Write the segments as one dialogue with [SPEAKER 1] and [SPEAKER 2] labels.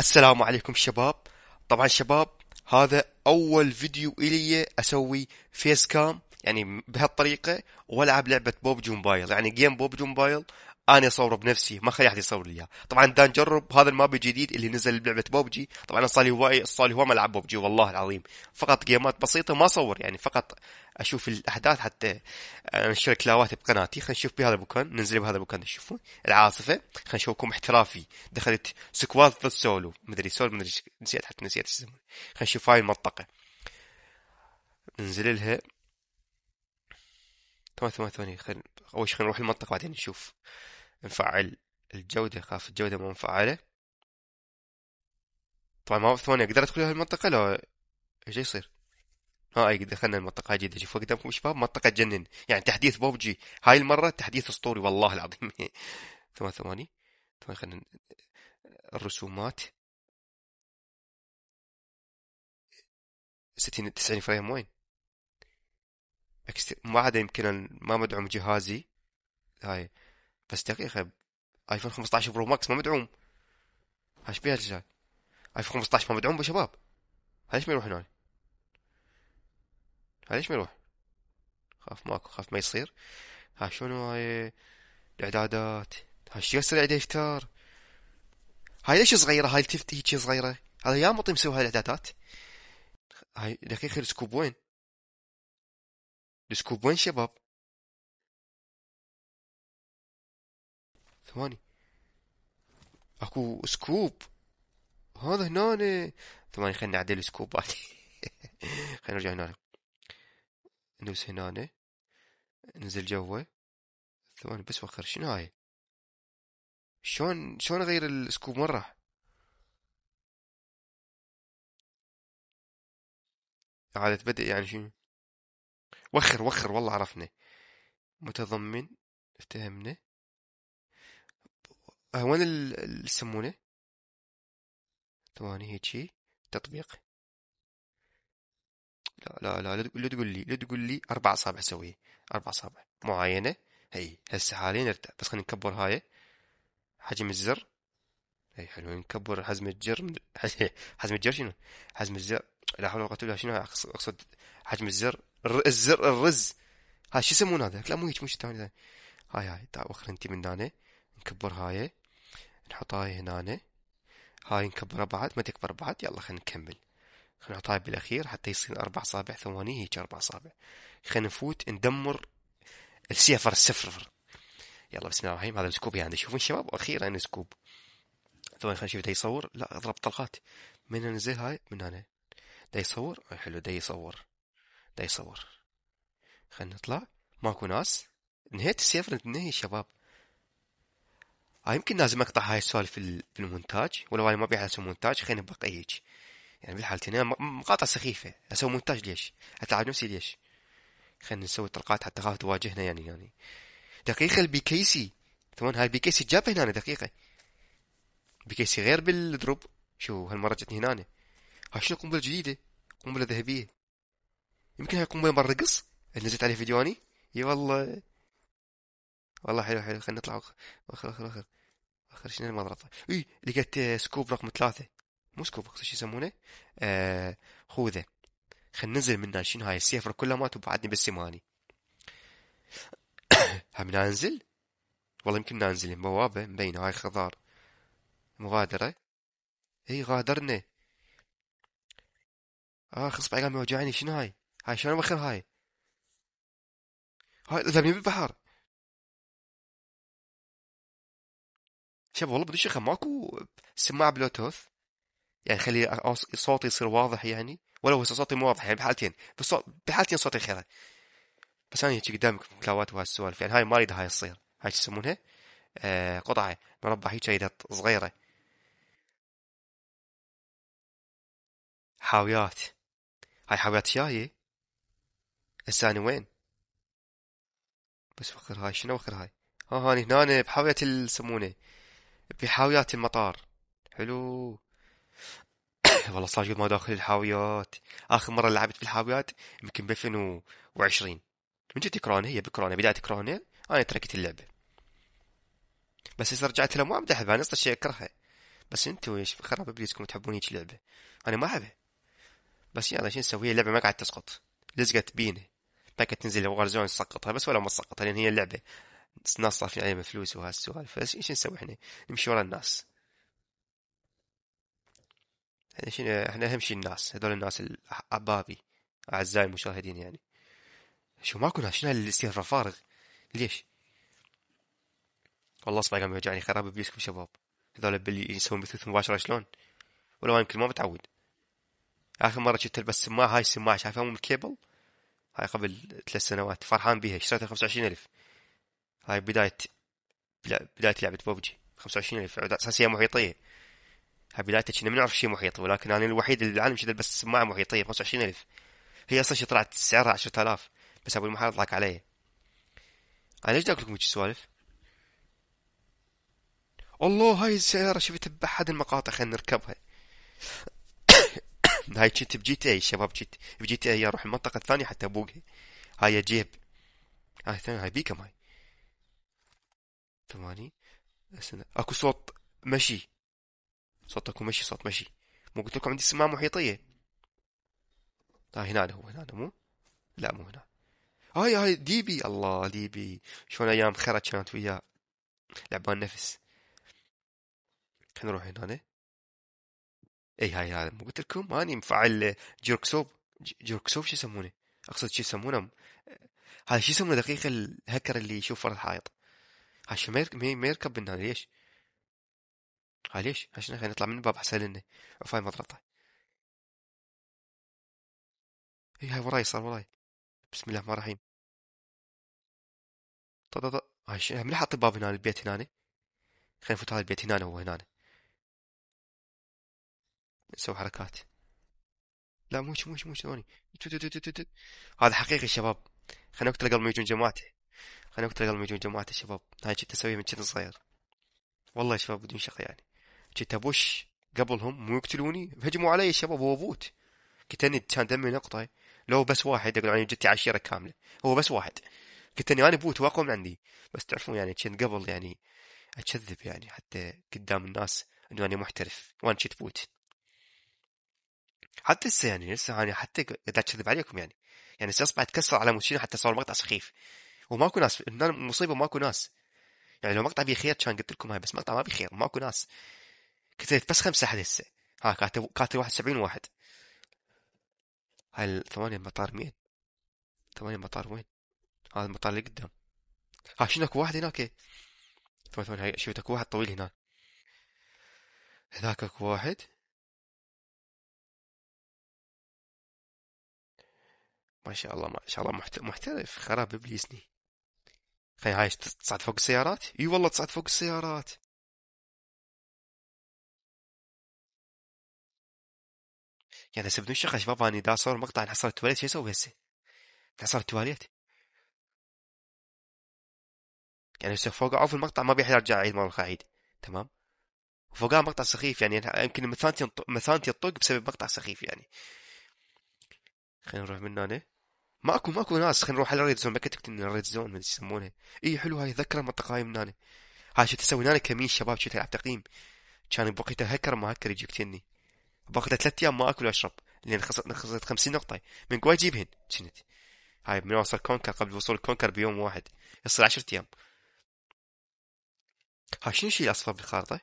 [SPEAKER 1] السلام عليكم شباب طبعا شباب هذا اول فيديو الي اسوي فيس كام يعني بهالطريقه والعب لعبه بوبجي موبايل يعني جيم بوبجي موبايل انا اصوره بنفسي ما خلي احد يصور لي اياه طبعا دا نجرب هذا الماب الجديد اللي نزل بلعبه بوبجي طبعا صار لي هواي صار لي هواي ما العب بوبجي والله العظيم فقط جيمات بسيطه ما اصور يعني فقط اشوف الاحداث حتى انشر آه، كلاواتي بقناتي خلينا نشوف بهذا المكان ننزل بهذا المكان تشوفون العاصفه خلينا نشوفكم احترافي دخلت سكواد ضد سولو مدري سولو مدري نسيت حتى نسيت ايش خلينا نشوف هاي المنطقه ننزل لها ثمان ثمان ثواني خل اول شيء نروح المنطقه بعدين نشوف نفعل الجوده خاف الجوده مو مفعله طبعا ما ثواني اقدر ادخل هالمنطقه لو ايش يصير ها آه، دخلنا المنطقة جديدة شوفوا قدامكم شباب منطقة تجنن يعني تحديث بوبجي هاي المرة تحديث اسطوري والله العظيم ثمان ثواني خلينا الرسومات
[SPEAKER 2] 60 90 فريم وين؟
[SPEAKER 1] ما عاد يمكن ما مدعوم جهازي هاي بس دقيقة ايفون 15 برو ماكس ما مدعوم ايش بيها الرجال؟ ايفون 15 ما مدعوم يا شباب ليش ما يروح هناك؟ ليش ما يروح خاف ماكو خاف ما يصير ها شنو هاي الاعدادات ها شو يصير عدي يفتر هاي ليش صغيرة هاي التفت هيك صغيرة هذا يا مطي مسوي هاي الاعدادات هاي دقيقة السكوب وين
[SPEAKER 2] السكوب وين شباب
[SPEAKER 1] ثواني اكو سكوب هذا هنا ثواني خلينا نعدل السكوبات خلينا نرجع هنا ندوس هنا ننزل جوا ثواني بس وخر شنو هاي شلون شلون اغير السكوب مره عادة
[SPEAKER 2] اعادة بدء يعني شنو
[SPEAKER 1] وخر وخر والله عرفنا متضمن افتهمنا وين اللي يسمونه ثواني هيجي تطبيق لا لا لا لا تقول لي لا تقول لي اربع اصابع سويها اربع اصابع معينه هي هسه حاليا نرتاح بس خلينا نكبر هاي حجم الزر اي حلو نكبر حزم الجر حزم الجر شنو؟ حزم الزر لا حول ولا قوه الا شنو اقصد حجم الزر الزر الرز هاي شو يسمون هذا؟ لا مو هيك مو ثاني هاي هاي تعال وخر انت من هنا نكبر هاي نحط هاي هنا هاي نكبرها بعد ما تكبر بعد يلا خلينا نكمل خلينا هاي بالاخير حتى يصير اربع اصابع ثواني هيك اربع اصابع خلينا نفوت ندمر السيفر السفر يلا بسم الله الرحمن هذا السكوب يعني شوفون شباب اخيرا سكوب ثواني خلينا نشوف يصور لا اضرب طلقات من نزل هاي من هنا دا يصور حلو دا يصور دا يصور خلينا نطلع ماكو ناس نهيت السيفر ننهي شباب آه يمكن لازم اقطع هاي السوالف في المونتاج ولو انا ما بيها مونتاج خليني بقى هيك يعني بالحالتين مقاطع سخيفه اسوي مونتاج ليش؟ اتعب نفسي ليش؟ خلينا نسوي طلقات حتى خاف تواجهنا يعني يعني دقيقه كيسي ثمان هاي كيسي جاب هنا دقيقه بي كيسي غير بالدروب شو هالمره جتني هنا ها شنو قنبله جديده قنبله ذهبيه يمكن هاي قنبله مره رقص اللي نزلت عليه فيديواني اي والله والله حلو حلو خلينا نطلع اخر اخر اخر اخر شنو المضرب اي لقيت سكوب رقم ثلاثة موسكو شو يسمونه آه خوذه خلينا ننزل منها شنو هاي السيفر كلها ما تبعدني بالسماني هم ننزل والله يمكن ننزل بوابة مبينة هاي خضار مغادرة اي غادرنا اخ آه، اصبعي قام يوجعني شنو هاي هاي شلون بخر هاي هاي ذبني بالبحر شباب والله بدون شخم ماكو سماعة بلوتوث يعني خلي صوتي يصير واضح يعني ولو هسه صوتي مو واضح يعني بحالتين بس بحالتين صوتي خير بس انا هيك قدامك مكلاوات وهالسوالف يعني هاي ما اريد هاي تصير هاي شو يسمونها آه قطعه مربع هيك صغيره
[SPEAKER 2] حاويات هاي حاويات شاية
[SPEAKER 1] هسه انا وين بس وخر هاي شنو وخر هاي ها هاني هنا اللي يسمونه بحاويات المطار حلو والله صار قد ما داخل الحاويات اخر مره لعبت في الحاويات يمكن ب 2020 من جد كورونا هي بكورونا بدايه كورونا انا تركت اللعبه بس اذا رجعت لها ما امدحها احبها انا اصلا اكرهها بس انتم ايش خراب ابليسكم تحبون هيك لعبه انا ما احبها بس يلا شو نسوي هي اللعبه ما قاعد تسقط لزقت بينا باكت تنزل وور زون تسقطها بس ولا ما تسقطها لان هي اللعبه الناس في عليها فلوس وهالسوالف فايش نسوي احنا نمشي ورا الناس احنا شنو احنا اهم شيء الناس هذول الناس احبابي اعزائي المشاهدين يعني شو ماكو شنو الاستهفاء فارغ ليش؟ والله اصبعي قام يوجعني خراب ابليسكم شباب هذول اللي يسوون بثوث مباشره شلون؟ ولو يمكن ما متعود اخر مره شفت البس سماعه هاي السماعه شايفها من الكيبل هاي قبل ثلاث سنوات فرحان بيها اشتريتها 25000 هاي بدايه بدايه لعبه ببجي 25000 اساسيه محيطيه بدايتها كنا ما نعرف شيء محيط ولكن انا الوحيد اللي بالعالم كذا بس سماعه محيطيه ب 25000 هي اصلا شي طلعت سعرها 10000 بس ابو المحل ضحك علي انا ليش اقول لكم هيك سوالف؟ الله هاي السيارة شفتها بأحد المقاطع خلينا نركبها هاي كنت بجي تي اي الشباب بجي تي اي اروح المنطقة الثانية حتى ابوقها هاي جيب هاي ثانية هاي بيكم هاي ثماني اكو صوت مشي صوتك مشي صوت مشي مو قلت لكم عندي سماعة محيطية اه هنا هو هنا مو لا مو هنا هاي هاي ديبي الله ديبي شلون ايام خرج كانت وياه لعبان نفس خلينا نروح هنا اي هاي هذا مو قلت لكم اني مفعل جيركسوب جيركسوب شو يسمونه اقصد شو يسمونه هذا شو يسمونه دقيقه الهكر اللي يشوف فرد الحائط شو ما يركب هنا ليش؟ ها ها عشان خلينا نطلع من الباب احسن لنا عوف هاي مضرطة هي إيه، هاي وراي صار وراي
[SPEAKER 2] بسم الله الرحمن الرحيم طا طا طا هاي شنو مليح حاط الباب
[SPEAKER 1] هنا البيت هنا خلينا نفوت هذا البيت هنا هو هنا نسوي حركات لا مو مو مو ثواني هذا حقيقي شباب خلينا نقتله قبل ما يجون جماعته خلينا نقتله قبل ما يجون جماعته شباب هاي كنت اسويها من كنت صغير والله يا شباب بدون شق يعني كنت ابوش قبلهم مو يقتلوني هجموا علي الشباب فوت قلت اني كان دمي نقطه لو بس واحد اقول يعني جتي عشيره كامله هو بس واحد قلت اني انا بوت واقوم من عندي بس تعرفون يعني كنت قبل يعني اكذب يعني حتى قدام الناس انه انا محترف وانا كنت بوت حتى هسه يعني هسه يعني حتى اذا اكذب عليكم يعني يعني هسه اصبح اتكسر على موتشينا حتى صار مقطع سخيف وماكو ناس المصيبه ماكو ناس يعني لو مقطع بيه خير كان قلت لكم هاي بس مقطع ما بيه خير ماكو ناس كتبت بس خمسة احد هسه ها كاتب كاتب 71 واحد هاي الثمانية مطار مين؟ ثمانية مطار وين؟ هذا المطار اللي قدام ها شنو اكو واحد هناك ثمانية ثمانية هاي شفت اكو واحد طويل هناك هذاك اكو واحد
[SPEAKER 2] ما شاء الله ما شاء الله محترف خراب ابليسني خي هاي تصعد فوق السيارات اي والله تصعد فوق السيارات يعني هسه بدون شقه شباب اني دا صور مقطع انحصر التواليت شو اسوي هسه؟
[SPEAKER 1] انحصر التواليت يعني هسه فوق عوف المقطع ما بيحد يرجع عيد مره اخرى اعيد تمام؟ وفوقها مقطع سخيف يعني يمكن مثانتي مثانتي تطق بسبب مقطع سخيف يعني خلينا نروح من هنا ماكو ماكو ناس خلينا نروح على الريد زون ما كنت ان الريد زون ما ادري يسمونها اي حلو هاي ذكر المنطقه هاي من هنا هاي شو تسوي هنا كمين شباب شو تلعب تقييم كان بوقتها هكر ما هكر يجيب تني باخذها ثلاث ايام ما اكل واشرب لان خسرت 50 نقطه من قوى جيبهن كنت هاي من وصل كونكر قبل وصول كونكر بيوم واحد يصير 10 ايام ها شنو الشيء الاصفر بالخارطه؟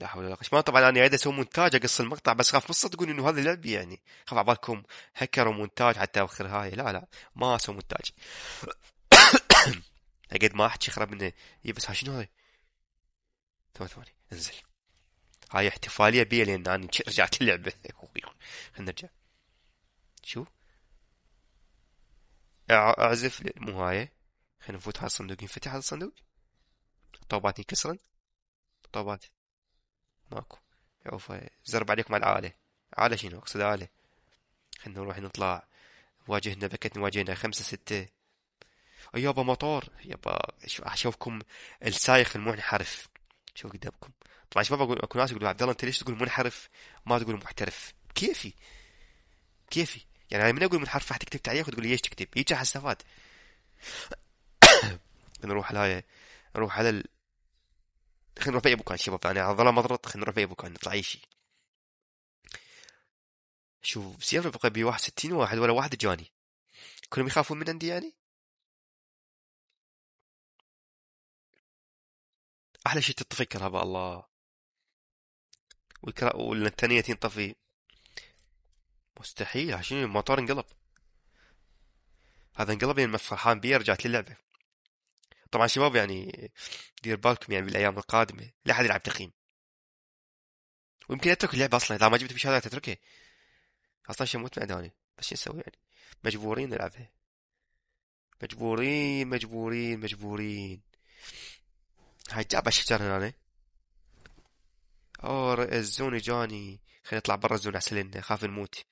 [SPEAKER 1] لا حول ولا قوه ما طبعا انا اريد اسوي مونتاج اقص المقطع بس خاف نص تقول انه هذا لعبي يعني خاف على بالكم هكر ومونتاج حتى اخر هاي لا لا ما اسوي مونتاج اقعد ما احكي خرب منه بس ها شنو هاي ثواني ثواني انزل هاي احتفاليه بي لان انا رجعت اللعبه خلينا نرجع شو اعزف مو هاي خلينا نفوت هذا الصندوق ينفتح هذا الصندوق طوبات ينكسرن طوبات ماكو عوفا زرب عليكم على العالة عالة شنو اقصد عالة خلينا نروح نطلع واجهنا بكت واجهنا خمسة ستة يابا مطار يابا اشوفكم السايخ المنحرف شوف قدامكم طبعا شباب اقول اكو ناس يقولوا عبد الله انت ليش تقول منحرف ما تقول محترف كيفي كيفي يعني انا من اقول منحرف راح تكتب تعليق وتقول لي ليش تكتب هيك راح استفاد نروح على نروح على ال... خلينا نروح باي مكان شباب يعني عبد الله مضرط خلينا نروح باي مكان نطلع اي شيء شوف سيارة بقى ب 61 واحد ولا واحد جاني كلهم يخافون من عندي يعني احلى شيء تطفي الكهرباء الله والكرا... والثانيه تنطفي مستحيل عشان الموتور انقلب هذا انقلب لما يعني فرحان بيه رجعت للعبه طبعا شباب يعني دير بالكم يعني بالايام القادمه لا احد يلعب تقييم ويمكن اترك اللعبه اصلا اذا ما جبت بشهاده تتركها اصلا شيء موت معناني بس شو نسوي يعني مجبورين نلعبها مجبورين مجبورين مجبورين هاي جابة الشجر هنا أو الزون جاني خلينا نطلع برا الزون احسن لنا خاف نموت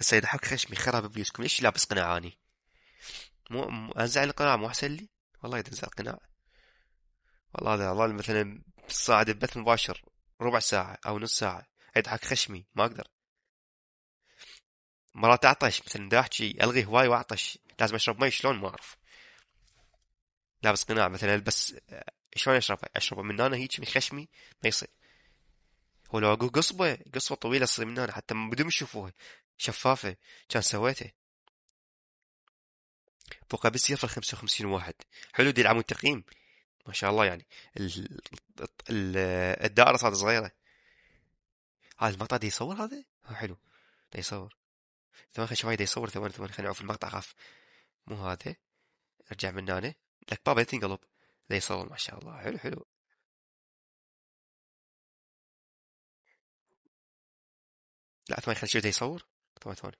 [SPEAKER 1] السيد يضحك خشمي خراب بيوسكم ليش لابس قناع اني مو, انزع القناع مو احسن لي والله اذا انزع القناع والله هذا والله مثلا صاعد بث مباشر ربع ساعة أو نص ساعة أضحك خشمي ما أقدر مرات أعطش مثلا دا أحكي ألغي هواي وأعطش لازم أشرب مي شلون ما أعرف لابس قناع مثلا البس آه، شلون أشربه أشربه من هنا هيك من خشمي ما يصير ولو أقول قصبة قصبة طويلة تصير من هنا حتى بدون يشوفوها شفافة كان سويته فوق بس يفر 55 واحد حلو دي العمود تقييم ما شاء الله يعني الدائره صارت صغيره هذا المقطع دي يصور هذا آه، حلو دي يصور ثمان خلينا شوي دي يصور ثمان ثمان خلينا نعرف المقطع خاف مو هذا ارجع من هنا لك بابا لا تنقلب دي يصور ما شاء
[SPEAKER 2] الله حلو حلو
[SPEAKER 1] لا ثمان خلينا شوي دي يصور ثمان ثمان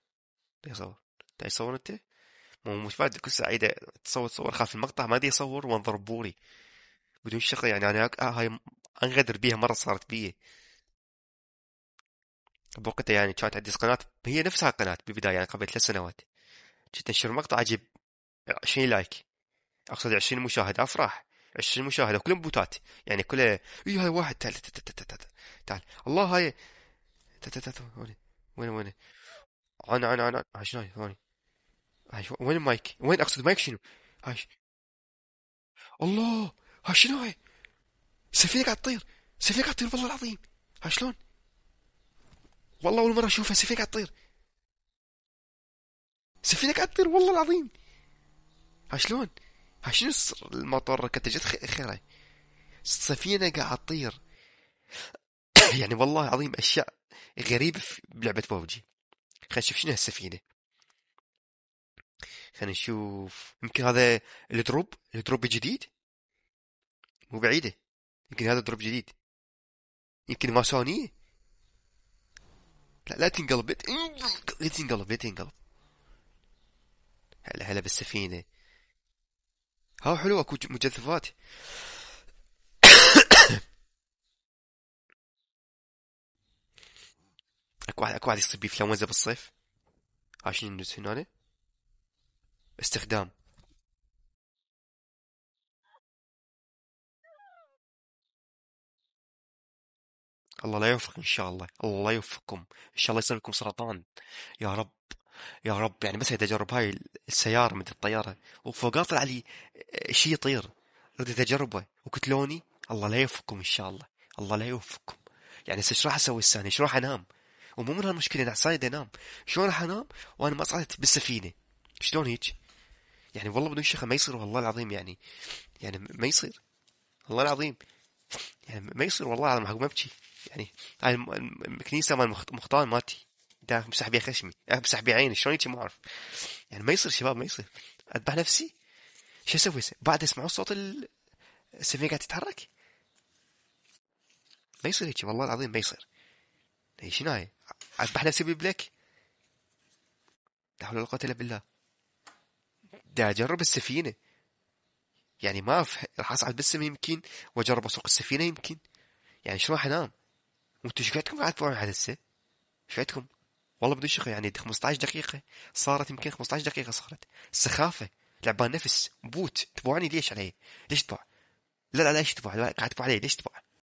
[SPEAKER 1] دي يصور دي يصور انت مو مش بعد كل سعيده تصور تصور خاف المقطع ما دي يصور وانظر بوري بدون شغل يعني انا آه، هاي انغدر بيها مره صارت بي بوقتها يعني كانت عندي قناه هي نفسها قناه بالبدايه يعني قبل ثلاث سنوات كنت انشر مقطع اجيب 20 لايك اقصد 20 مشاهده افراح 20 مشاهده وكلهم بوتات يعني كلها اي هاي واحد تعال تعال تعال تعال, تعال. الله هاي تعال تعال تعال وين وين انا انا انا هاي ثواني وين المايك وين اقصد مايك شنو هاي الله ها شنو هاي؟ سفينة قاعد تطير سفينة قاعد تطير والله العظيم ها شلون؟ والله أول مرة أشوفها سفينة قاعد تطير سفينة قاعد تطير والله العظيم ها شلون؟ ها شنو ركبته جد خيره؟ سفينة قاعد تطير يعني والله عظيم أشياء غريبة بلعبة بوبجي خلينا نشوف شنو هالسفينة خلينا نشوف يمكن هذا الدروب الدروب الجديد مو بعيدة يمكن هذا دروب جديد يمكن ماسونية لا لا تنقلب لا تنقلب لا تنقلب هلا هلا بالسفينة ها حلوة اكو مجذفات اكو واحد اكو واحد يصيب بيه فلامونزا بالصيف عايشين هنا استخدام الله لا يوفق ان شاء الله الله يوفقكم ان شاء الله يصير لكم سرطان يا رب يا رب يعني بس تجرب هاي السياره مثل الطياره وفوق طلع لي شيء يطير رديت اجربه وقتلوني الله لا يوفقكم ان شاء الله الله لا يوفقكم يعني ايش راح اسوي الثاني ايش راح انام ومو من هالمشكله انا عصايد انام شلون راح انام وانا ما صعدت بالسفينه شلون هيك يعني والله بدون شيخه ما يصير والله العظيم يعني يعني ما يصير والله العظيم يعني ما يصير والله العظيم ما ابكي يعني هاي الكنيسه مال مختار مالتي ده امسح بيها خشمي امسح آه، بيها عيني شلون ما اعرف يعني ما يصير شباب ما يصير اذبح نفسي شو اسوي بعد اسمعوا صوت السفينه قاعد تتحرك ما يصير هيك والله العظيم ما يصير هي إيه، شنو هاي اذبح نفسي بالبلك لا حول ولا قوه الا بالله دا اجرب السفينه يعني ما راح اصعد بالسم يمكن واجرب اسوق السفينه يمكن يعني شو راح انام وانتوا ايش قعدتكم قاعد تطلعون على هسه؟ ايش قعدتكم؟ والله بدون شغل يعني 15 دقيقة صارت يمكن 15 دقيقة صارت سخافة لعبان نفس بوت تبوعني ليش علي؟ ليش تبوع؟ لا لا
[SPEAKER 2] ليش تبوع؟ قاعد تبوع علي ليش تبوع؟